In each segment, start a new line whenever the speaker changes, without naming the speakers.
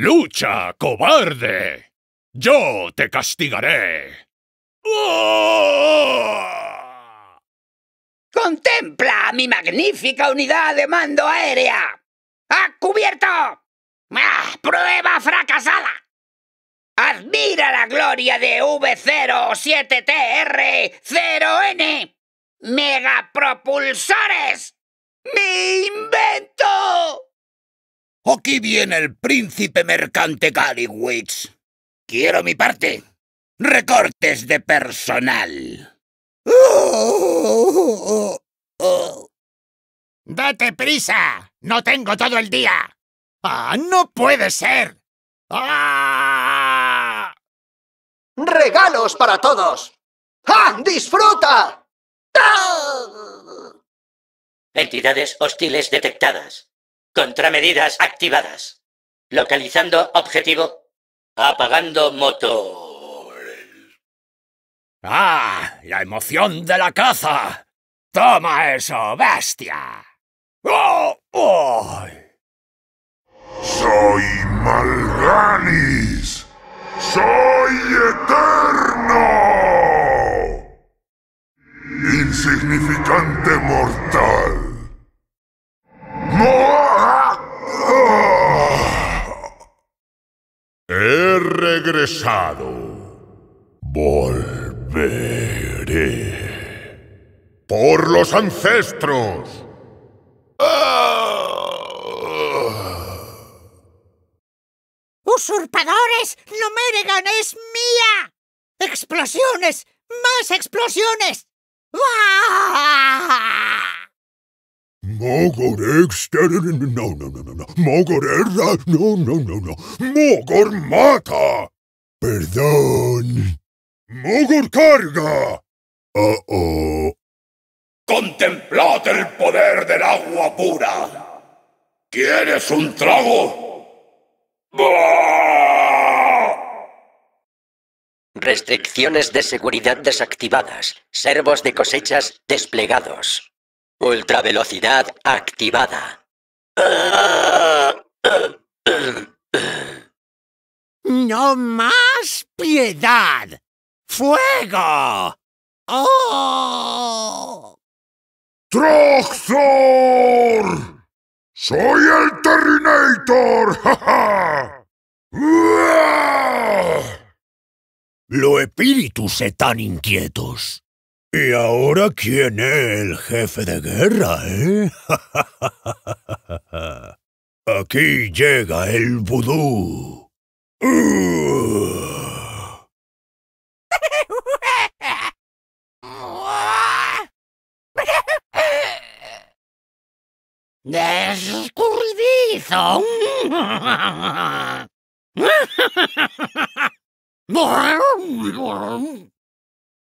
¡Lucha, cobarde! ¡Yo te castigaré! ¡Contempla ¡Contempla mi magnífica unidad de mando aérea! ¡A cubierto! ¡Ah, ¡Prueba fracasada! ¡Admira la gloria de V07TR0N! ¡Megapropulsores! ¡Mi invento! Aquí viene el príncipe mercante Galiwitz. Quiero mi parte. Recortes de personal. ¡Date prisa! ¡No tengo todo el día! ¡Ah, no puede ser! Ah. ¡Regalos para todos! ¡Ah, disfruta! Entidades hostiles detectadas. Contramedidas activadas. Localizando objetivo. Apagando motor. ¡Ah! ¡La emoción de la caza! ¡Toma eso, bestia! Oh, ¡Soy Malganis! ¡Soy eterno! Insignificante mortal. regresado. Volveré. Por los ancestros. Ah. ¡Usurpadores! No, meregan! es mía! ¡Explosiones! ¡Más explosiones! más explosiones Mogor externo, No, no, no, no, no. Mogor erra... No, no, no, no. Mogor mata. Perdón. Mogor carga. Oh, oh. Contemplad el poder del agua pura. ¿Quieres un trago? Restricciones de seguridad desactivadas. Servos de cosechas desplegados. Ultravelocidad activada. No más piedad. Fuego. Oh. ¡Troxor! ¡Soy el Terminator. ¡Ja ja! ja Lo espíritus están inquietos. ¿Y ahora quién es el jefe de guerra, eh? Aquí llega el vudú. ¡Descurridizo!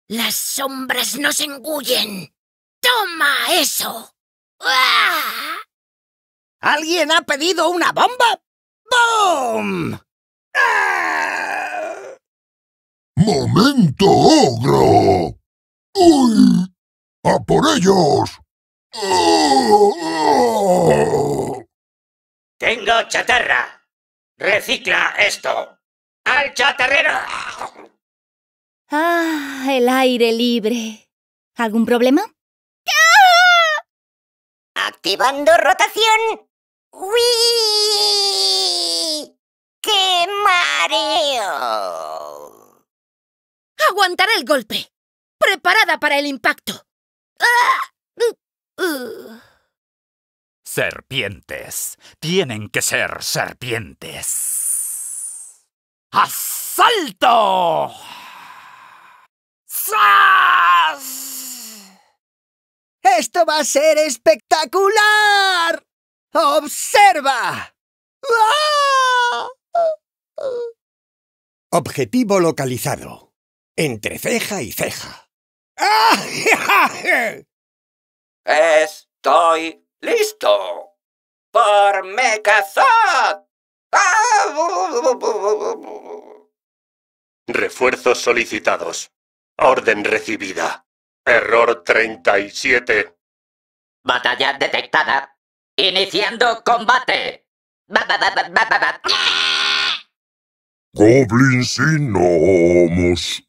Las sombras nos engullen. ¡Toma eso! ¡Ah! ¿Alguien ha pedido una bomba? Boom. ¡Ah! ¡Momento, ogro! ¡Uy! ¡A por ellos! ¡Ah! Tengo chatarra. Recicla esto. ¡Al chatarrero! Ah, el aire libre. ¿Algún problema? Activando rotación. ¡Uy! ¡Qué mareo! Aguantaré el golpe. Preparada para el impacto. Ah, uh. Serpientes. Tienen que ser serpientes. ¡Asalto! ¡Esto va a ser espectacular! ¡Observa! ¡Ah! Objetivo localizado. Entre ceja y ceja. Estoy listo. Por me cazar! Refuerzos solicitados. Orden recibida. Error 37. Batalla detectada. Iniciando combate. Ba, ba, ba, Goblin Sinomos.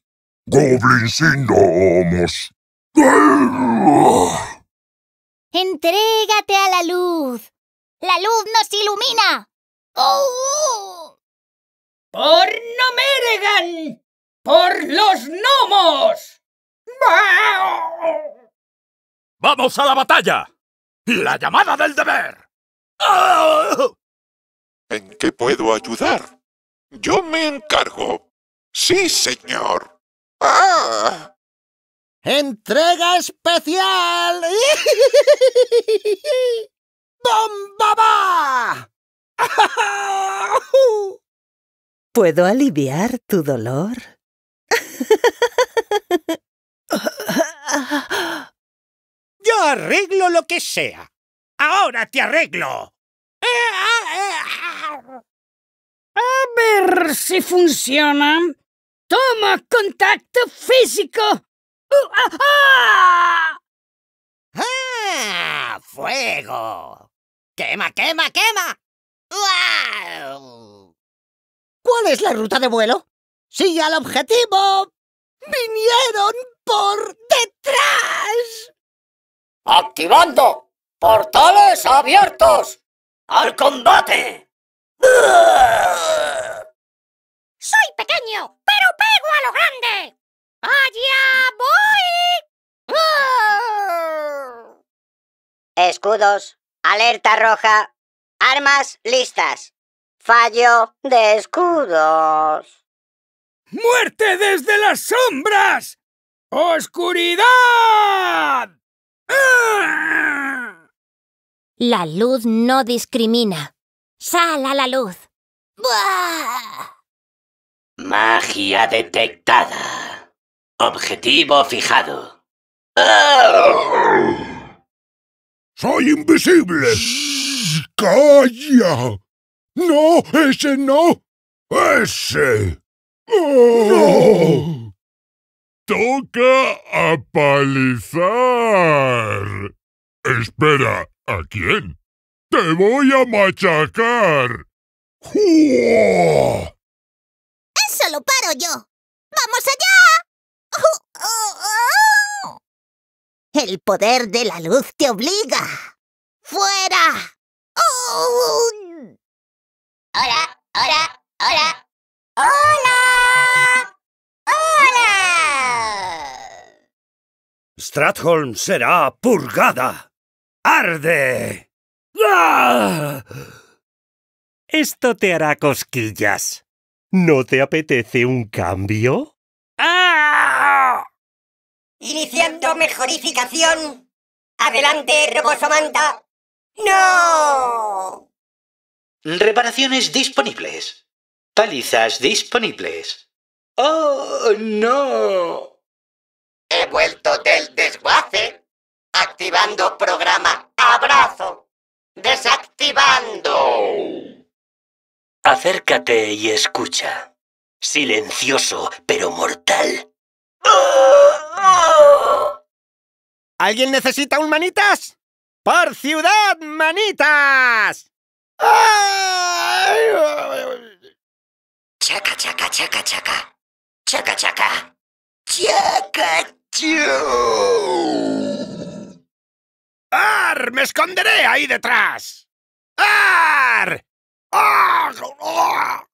Goblin Sinomos. Entrégate a la luz. La luz nos ilumina. ¡Porno ¡Oh! ¡Por por los gnomos. ¡Vamos a la batalla! ¡La llamada del deber! ¡Ah! ¿En qué puedo ayudar? Yo me encargo. Sí, señor. ¡Ah! ¡Entrega especial! ¡Bomba! ¿Puedo aliviar tu dolor? Yo arreglo lo que sea. Ahora te arreglo. A ver si funciona. Toma contacto físico. Ah, ¡Fuego! ¡Quema, quema, quema! quema ¿Cuál es la ruta de vuelo? ¡Sí, al objetivo! ¡Vinieron por detrás! ¡Activando! ¡Portales abiertos! ¡Al combate! Soy pequeño, pero pego a lo grande. ¡Allá voy! Escudos, alerta roja, armas listas. Fallo de escudos. ¡Muerte desde las sombras! ¡Oscuridad! ¡Ah! La luz no discrimina. ¡Sal a la luz! Magia detectada. Objetivo fijado. ¡Soy invisible! ¡Calla! ¡No, ese no! ¡Ese! ¡No! ¡Toca apalizar! Espera, ¿a quién? ¡Te voy a machacar! ¡Eso lo paro yo! ¡Vamos allá! Oh, oh! El poder de la luz te obliga. ¡Fuera! ¡Hola! ¡Hola! ¡Hola! ¡Hola! ¡Hola! Stratholm será purgada. ¡Arde! Ah. Esto te hará cosquillas. ¿No te apetece un cambio? Ah. Iniciando mejorificación. Adelante, Robosomanta. ¡No! Reparaciones disponibles. Palizas disponibles. ¡Oh, no! He vuelto del desguace. Activando programa Abrazo. Desactivando. Acércate y escucha. Silencioso, pero mortal. ¿Alguien necesita un manitas? ¡Por ciudad, manitas! Chaca, chaca, chaca, chaca. Chaca, chaca. Chaca, ¡Ar! ¡Me esconderé ahí detrás! ¡Ar! ¡Ah!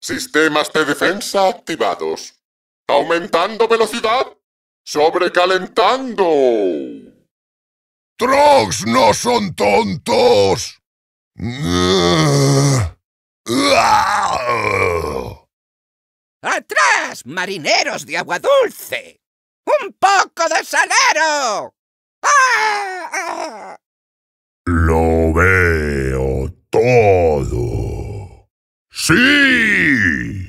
Sistemas de defensa activados. Aumentando velocidad. Sobrecalentando. Trucks no son tontos. ¡Atrás, marineros de agua dulce! ¡Un poco de salero! ¡Ah! Lo veo todo. ¡Sí!